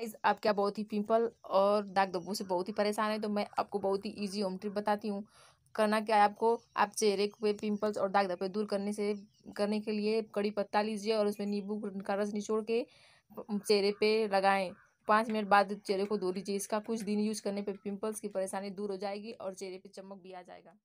guys आप क्या बहुत ही पिंपल और दाग धब्बों से बहुत ही परेशान है तो मैं आपको बहुत ही इजी होम ट्रिप बताती हूँ करना क्या है आपको आप चेहरे पे पिंपल्स और दाग धब्बे दूर करने से करने के लिए कड़ी पत्ता लीजिए और उसमें नींबू का रस निचोड़ के चेहरे पे लगाएं पाँच मिनट बाद चेहरे को धो लीजिए इसका कुछ दिन यूज करने पर पिम्पल्स की परेशानी दूर हो जाएगी और चेहरे पर चमक भी आ जाएगा